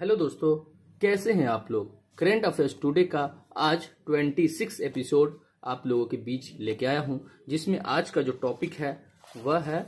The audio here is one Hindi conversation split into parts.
हेलो दोस्तों कैसे हैं आप लोग करेंट अफेयर्स टुडे का आज 26 एपिसोड आप लोगों के बीच लेके आया हूं जिसमें आज का जो टॉपिक है वह है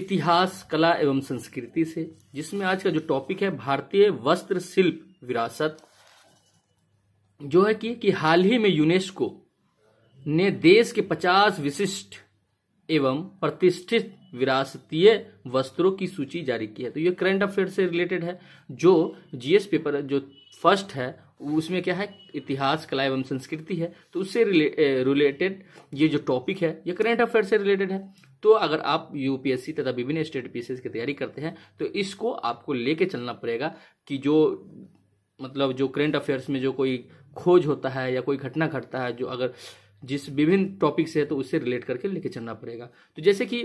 इतिहास कला एवं संस्कृति से जिसमें आज का जो टॉपिक है भारतीय वस्त्र शिल्प विरासत जो है कि, कि हाल ही में यूनेस्को ने देश के 50 विशिष्ट एवं प्रतिष्ठित विरासतीय वस्त्रों की सूची जारी की है तो ये करंट अफेयर से रिलेटेड है जो जीएस पेपर जो फर्स्ट है उसमें क्या है इतिहास कला एवं संस्कृति है तो उससे रिलेटेड ये जो टॉपिक है ये करंट अफेयर से रिलेटेड है तो अगर आप यूपीएससी तथा विभिन्न स्टेट पीसीएस की तैयारी करते हैं तो इसको आपको लेके चलना पड़ेगा कि जो मतलब जो करंट अफेयर्स में जो कोई खोज होता है या कोई घटना घटता है जो अगर जिस विभिन्न टॉपिक से है तो उससे रिलेट करके लेके चलना पड़ेगा तो जैसे कि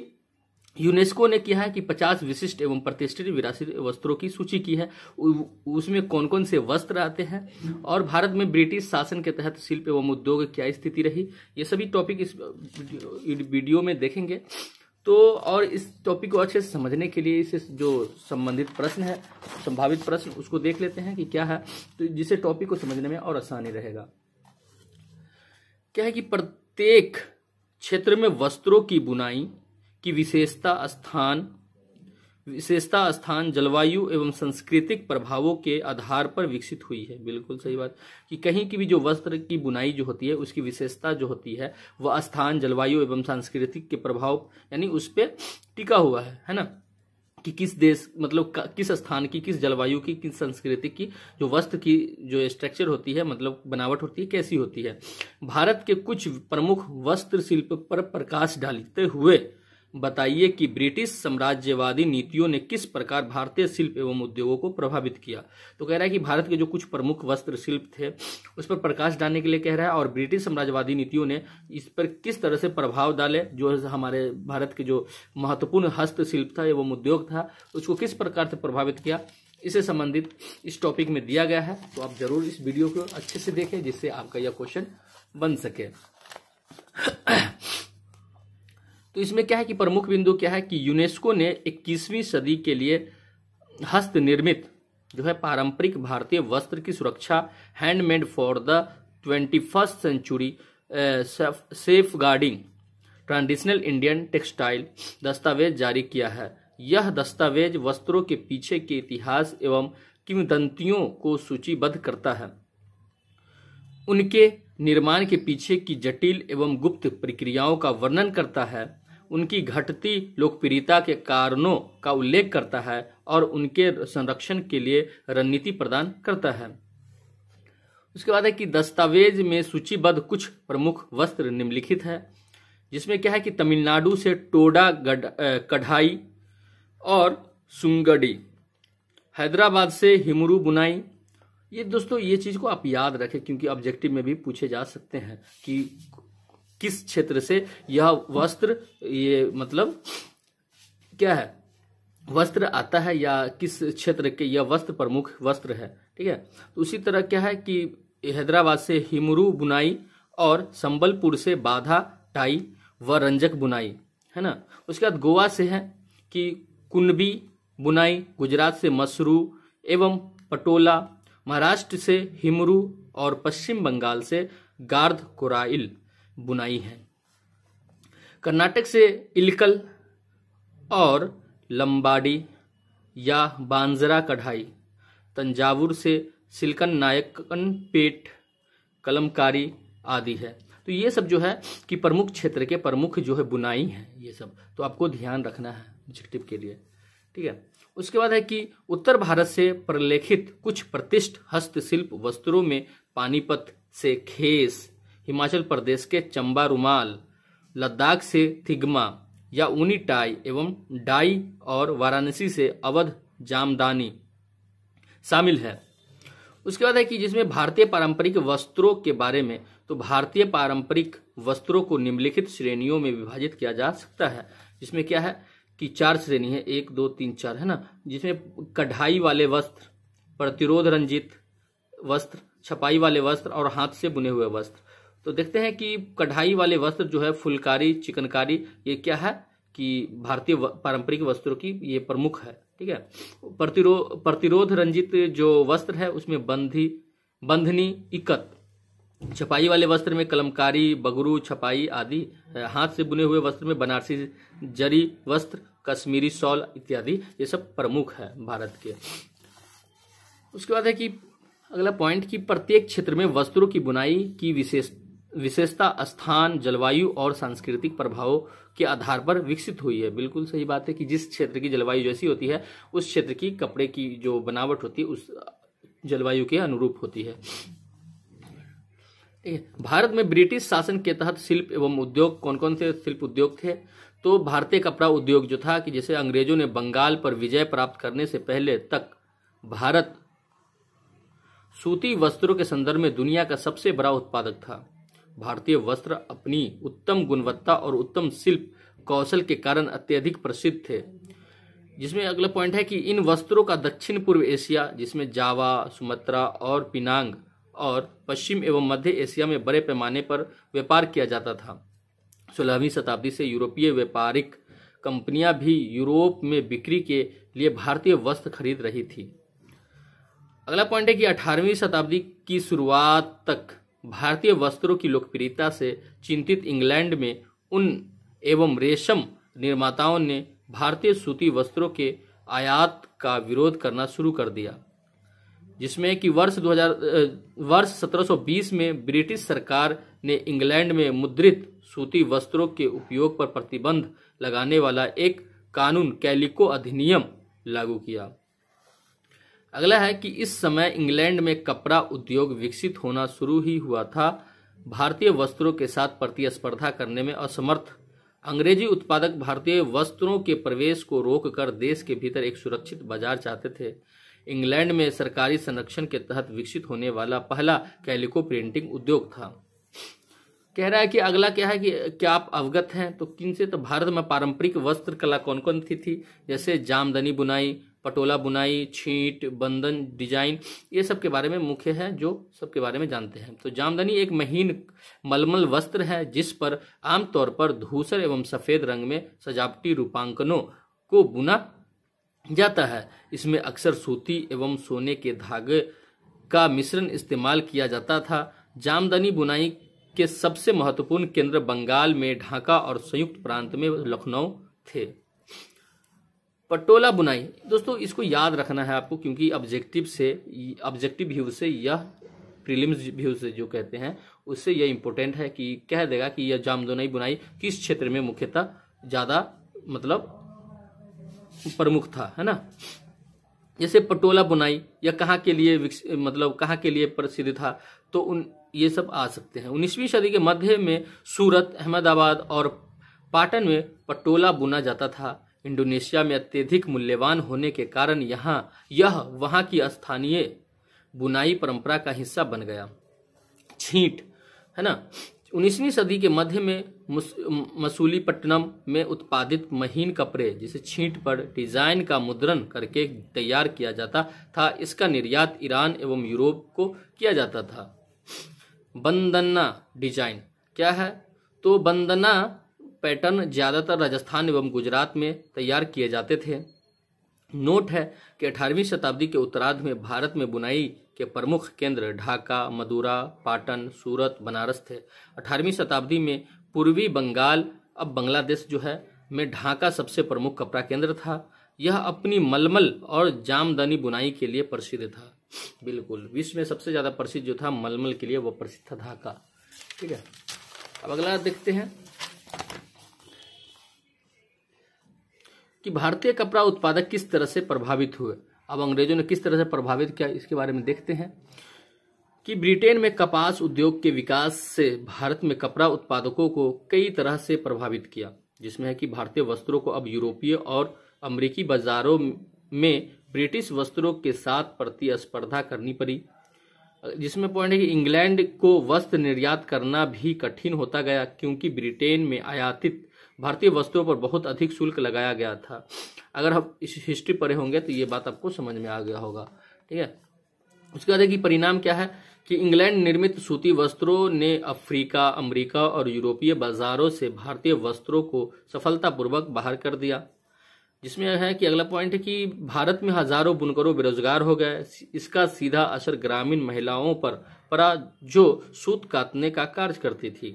यूनेस्को ने किया है कि 50 विशिष्ट एवं प्रतिष्ठित विरासत वस्त्रों की सूची की है उसमें कौन कौन से वस्त्र आते हैं और भारत में ब्रिटिश शासन के तहत शिल्प एवं उद्योग क्या स्थिति रही ये सभी टॉपिक इस वीडियो में देखेंगे तो और इस टॉपिक को अच्छे से समझने के लिए इसे जो संबंधित प्रश्न है संभावित प्रश्न उसको देख लेते हैं कि क्या है तो जिससे टॉपिक को समझने में और आसानी रहेगा क्या है कि प्रत्येक क्षेत्र में वस्त्रों की बुनाई की विशेषता स्थान विशेषता स्थान जलवायु एवं सांस्कृतिक प्रभावों के आधार पर विकसित हुई है बिल्कुल सही बात कि कहीं की भी जो वस्त्र की बुनाई जो होती है उसकी विशेषता जो होती है वह स्थान जलवायु एवं सांस्कृतिक के प्रभाव यानी उस पर टिका हुआ है है ना कि किस देश मतलब किस स्थान की किस जलवायु की किस संस्कृति की जो वस्त्र की जो स्ट्रक्चर होती है मतलब बनावट होती है कैसी होती है भारत के कुछ प्रमुख वस्त्र शिल्प पर प्रकाश डालते हुए बताइए कि ब्रिटिश साम्राज्यवादी नीतियों ने किस प्रकार भारतीय शिल्प एवं उद्योगों को प्रभावित किया तो कह रहा है कि भारत के जो कुछ प्रमुख वस्त्र शिल्प थे उस पर प्रकाश डालने के लिए कह रहा है और ब्रिटिश साम्राज्यवादी नीतियों ने इस पर किस तरह से प्रभाव डाले जो हमारे भारत के जो महत्वपूर्ण हस्तशिल्प था एवं उद्योग था उसको किस प्रकार से प्रभावित किया इसे संबंधित इस टॉपिक में दिया गया है तो आप जरूर इस वीडियो को अच्छे से देखें जिससे आपका यह क्वेश्चन बन सके तो इसमें क्या है कि प्रमुख बिंदु क्या है कि यूनेस्को ने 21वीं सदी के लिए हस्त निर्मित जो है पारंपरिक भारतीय वस्त्र की सुरक्षा handmade for the twenty first century safeguarding traditional Indian textile दस्तावेज जारी किया है यह दस्तावेज वस्त्रों के पीछे के इतिहास एवं किंवदंतियों को सूचीबद्ध करता है उनके निर्माण के पीछे की जटिल एवं गुप्त प्रक्रियाओं का वर्णन करता है उनकी घटती लोकप्रियता के कारणों का उल्लेख करता है और उनके संरक्षण के लिए रणनीति प्रदान करता है उसके बाद है कि दस्तावेज में सूचीबद्ध कुछ प्रमुख वस्त्र निम्नलिखित है जिसमें क्या है कि तमिलनाडु से टोडा कढ़ाई और सुंगड़ी हैदराबाद से हिमरू बुनाई ये दोस्तों ये चीज़ को आप याद रखें क्योंकि ऑब्जेक्टिव में भी पूछे जा सकते हैं कि किस क्षेत्र से यह वस्त्र ये मतलब क्या है वस्त्र आता है या किस क्षेत्र के यह वस्त्र प्रमुख वस्त्र है ठीक है तो उसी तरह क्या है कि हैदराबाद से हिमरू बुनाई और संबलपुर से बाधा टाई व रंजक बुनाई है ना उसके बाद गोवा से है कि कुनबी बुनाई गुजरात से मसरू एवं पटोला महाराष्ट्र से हिमरू और पश्चिम बंगाल से गार्ध कोराइल बुनाई है कर्नाटक से इलकल और लंबाड़ी या बांजरा कढ़ाई तंजावुर से सिल्कन नायकन पेट कलमकारी आदि है तो ये सब जो है कि प्रमुख क्षेत्र के प्रमुख जो है बुनाई है ये सब तो आपको ध्यान रखना है ऑब्जेक्टिव के लिए ठीक है उसके बाद है कि उत्तर भारत से प्रलेखित कुछ प्रतिष्ठ हस्तशिल्प वस्त्रों में पानीपत से खेस हिमाचल प्रदेश के चंबा रुमाल लद्दाख से थिग्मा या ऊनी टाई एवं डाई और वाराणसी से अवध जामदानी शामिल है उसके बाद है कि जिसमें भारतीय पारंपरिक वस्त्रों के बारे में तो भारतीय पारंपरिक वस्त्रों को निम्नलिखित श्रेणियों में विभाजित किया जा सकता है जिसमें क्या है कि चार श्रेणी है एक दो तीन चार है ना जिसमें कढ़ाई वाले वस्त्र प्रतिरोध रंजित वस्त्र छपाई वाले वस्त्र और हाथ से बुने हुए वस्त्र तो देखते हैं कि कढ़ाई वाले वस्त्र जो है फुलकारी चिकनकारी ये क्या है कि भारतीय पारंपरिक वस्त्रों की ये प्रमुख है ठीक है प्रतिरो प्रतिरोध रंजित जो वस्त्र है उसमें बंधी बंधनी इकत छपाई वाले वस्त्र में कलमकारी बगरू छपाई आदि हाथ से बुने हुए वस्त्र में बनारसी जरी वस्त्र कश्मीरी शॉल इत्यादि ये सब प्रमुख है भारत के उसके बाद है कि अगला पॉइंट कि प्रत्येक क्षेत्र में वस्त्रों की बुनाई की विशेष विशेषता स्थान जलवायु और सांस्कृतिक प्रभावों के आधार पर विकसित हुई है बिल्कुल सही बात है कि जिस क्षेत्र की जलवायु जैसी होती है उस क्षेत्र की कपड़े की जो बनावट होती है उस जलवायु के अनुरूप होती है भारत में ब्रिटिश शासन के तहत शिल्प एवं उद्योग कौन कौन से शिल्प उद्योग थे तो भारतीय कपड़ा उद्योग जो था कि जैसे अंग्रेजों ने बंगाल पर विजय प्राप्त करने से पहले तक भारत सूती वस्त्रों के संदर्भ में दुनिया का सबसे बड़ा उत्पादक था भारतीय वस्त्र अपनी उत्तम गुणवत्ता और उत्तम शिल्प कौशल के कारण अत्यधिक प्रसिद्ध थे जिसमें अगला पॉइंट है कि इन वस्त्रों का दक्षिण पूर्व एशिया जिसमें जावा सुमत्रा और पिनांग और पश्चिम एवं मध्य एशिया में बड़े पैमाने पर व्यापार किया जाता था सोलहवीं शताब्दी से यूरोपीय व्यापारिक कंपनियां भी यूरोप में बिक्री के लिए भारतीय वस्त्र खरीद रही थी अगला पॉइंट है कि अठारहवीं शताब्दी की शुरुआत तक भारतीय वस्त्रों की लोकप्रियता से चिंतित इंग्लैंड में उन एवं रेशम निर्माताओं ने भारतीय सूती वस्त्रों के आयात का विरोध करना शुरू कर दिया जिसमें कि वर्ष 2000 वर्ष 1720 में ब्रिटिश सरकार ने इंग्लैंड में मुद्रित सूती वस्त्रों के उपयोग पर प्रतिबंध लगाने वाला एक कानून कैलिको अधिनियम लागू किया अगला है कि इस समय इंग्लैंड में कपड़ा उद्योग विकसित होना शुरू ही हुआ था भारतीय वस्त्रों के साथ प्रतिस्पर्धा करने में असमर्थ अंग्रेजी उत्पादक भारतीय वस्त्रों के प्रवेश को रोककर देश के भीतर एक सुरक्षित बाजार चाहते थे इंग्लैंड में सरकारी संरक्षण के तहत विकसित होने वाला पहला कैलिको प्रिंटिंग उद्योग था कह रहा है कि अगला क्या है कि क्या आप अवगत हैं तो किनसे तो भारत में पारंपरिक वस्त्र कला कौन कौन थी थी जैसे जामदनी बुनाई पटोला बुनाई छीट बंधन डिजाइन ये सब के बारे में मुख्य है जो सबके बारे में जानते हैं तो जामदनी एक महीन मलमल वस्त्र है जिस पर आमतौर पर धूसर एवं सफ़ेद रंग में सजावटी रूपांकनों को बुना जाता है इसमें अक्सर सूती एवं सोने के धागे का मिश्रण इस्तेमाल किया जाता था जामदनी बुनाई के सबसे महत्वपूर्ण केंद्र बंगाल में ढाका और संयुक्त प्रांत में लखनऊ थे पटोला बुनाई दोस्तों इसको याद रखना है आपको क्योंकि ऑब्जेक्टिव से ऑब्जेक्टिव व्यू से यह प्रीलिम्स व्यू से जो कहते हैं उससे यह इम्पोर्टेंट है कि कह देगा कि यह जामदोनाई बुनाई किस क्षेत्र में मुख्यतः ज़्यादा मतलब प्रमुख था है ना जैसे पटोला बुनाई या कहाँ के लिए मतलब कहाँ के लिए प्रसिद्ध था तो उन ये सब आ सकते हैं उन्नीसवीं सदी के मध्य में सूरत अहमदाबाद और पाटन में पटोला बुना जाता था इंडोनेशिया में अत्यधिक मूल्यवान होने के कारण यहाँ यह वहाँ की स्थानीय बुनाई परंपरा का हिस्सा बन गया छींट है ना उन्नीसवीं सदी के मध्य में मसूलीपट्टनम में उत्पादित महीन कपड़े जिसे छींट पर डिजाइन का मुद्रण करके तैयार किया जाता था इसका निर्यात ईरान एवं यूरोप को किया जाता था बंदना डिजाइन क्या है तो बंदना पैटर्न ज़्यादातर राजस्थान एवं गुजरात में तैयार किए जाते थे नोट है कि अठारहवीं शताब्दी के उत्तरार्ध में भारत में बुनाई के प्रमुख केंद्र ढाका मदुरा पाटन सूरत बनारस थे अठारहवीं शताब्दी में पूर्वी बंगाल अब बांग्लादेश जो है में ढाका सबसे प्रमुख कपड़ा केंद्र था यह अपनी मलमल और जामदनी बुनाई के लिए प्रसिद्ध था बिल्कुल विश्व में सबसे ज़्यादा प्रसिद्ध जो था मलमल के लिए वह प्रसिद्ध था ढाका ठीक है अब अगला देखते हैं कि भारतीय कपड़ा उत्पादक किस तरह से प्रभावित हुए अब अंग्रेजों ने किस तरह से प्रभावित किया इसके बारे में देखते हैं कि ब्रिटेन में कपास उद्योग के विकास से भारत में कपड़ा उत्पादकों को कई तरह से प्रभावित किया जिसमें है कि भारतीय वस्त्रों को अब यूरोपीय और अमरीकी बाजारों में ब्रिटिश वस्त्रों के साथ प्रतिस्पर्धा करनी पड़ी जिसमें पॉइंट है कि इंग्लैंड को वस्त्र निर्यात करना भी कठिन होता गया क्योंकि ब्रिटेन में आयातित भारतीय वस्तुओं पर बहुत अधिक शुल्क लगाया गया था अगर हम इस हिस्ट्री पढ़े होंगे तो ये बात आपको समझ में आ गया होगा ठीक है उसके बाद कि परिणाम क्या है कि इंग्लैंड निर्मित सूती वस्त्रों ने अफ्रीका अमेरिका और यूरोपीय बाजारों से भारतीय वस्त्रों को सफलतापूर्वक बाहर कर दिया जिसमें है कि अगला पॉइंट है कि भारत में हजारों बुनकरों बेरोजगार हो गए इसका सीधा असर ग्रामीण महिलाओं पर पड़ा जो सूत काटने का कार्य करती थी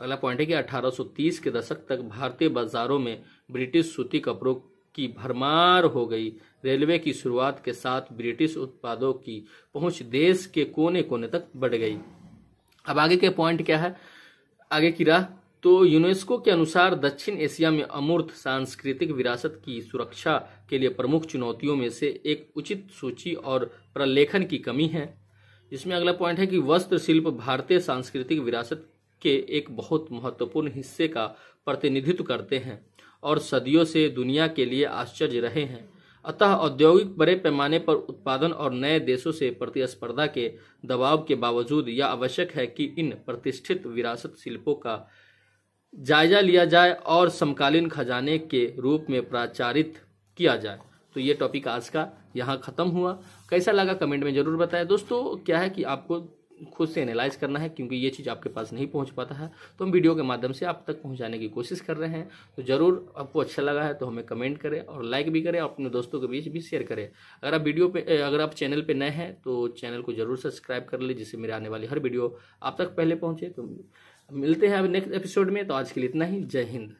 अगला पॉइंट है कि 1830 के दशक तक भारतीय बाजारों में ब्रिटिश सूती कपड़ों की भरमार हो गई रेलवे की शुरुआत के साथ ब्रिटिश उत्पादों की पहुंच देश के कोने कोने तक बढ़ गई अब आगे के पॉइंट क्या है आगे की राह तो यूनेस्को के अनुसार दक्षिण एशिया में अमूर्त सांस्कृतिक विरासत की सुरक्षा के लिए प्रमुख चुनौतियों में से एक उचित सूची और प्रलेखन की कमी है इसमें अगला पॉइंट है कि वस्त्र शिल्प भारतीय सांस्कृतिक विरासत के एक बहुत महत्वपूर्ण हिस्से का प्रतिनिधित्व करते हैं और सदियों से दुनिया के लिए आश्चर्य रहे हैं अतः औद्योगिक बड़े पैमाने पर उत्पादन और नए देशों से प्रतिस्पर्धा के दबाव के बावजूद यह आवश्यक है कि इन प्रतिष्ठित विरासत शिल्पों का जायजा लिया जाए और समकालीन खजाने के रूप में प्राचारित किया जाए तो ये टॉपिक आज का यहाँ ख़त्म हुआ कैसा लगा कमेंट में ज़रूर बताएं दोस्तों क्या है कि आपको खुद से एनालाइज करना है क्योंकि ये चीज़ आपके पास नहीं पहुंच पाता है तो हम वीडियो के माध्यम से आप तक पहुंचाने की कोशिश कर रहे हैं तो ज़रूर आपको अच्छा लगा है तो हमें कमेंट करें और लाइक भी करें और अपने दोस्तों के बीच भी शेयर करें अगर आप वीडियो पे अगर आप चैनल पे नए हैं तो चैनल को ज़रूर सब्सक्राइब कर लें जिससे मेरे आने वाली हर वीडियो आप तक पहले पहुँचे तो मिलते हैं अब नेक्स्ट एपिसोड में तो आज के लिए इतना ही जय हिंद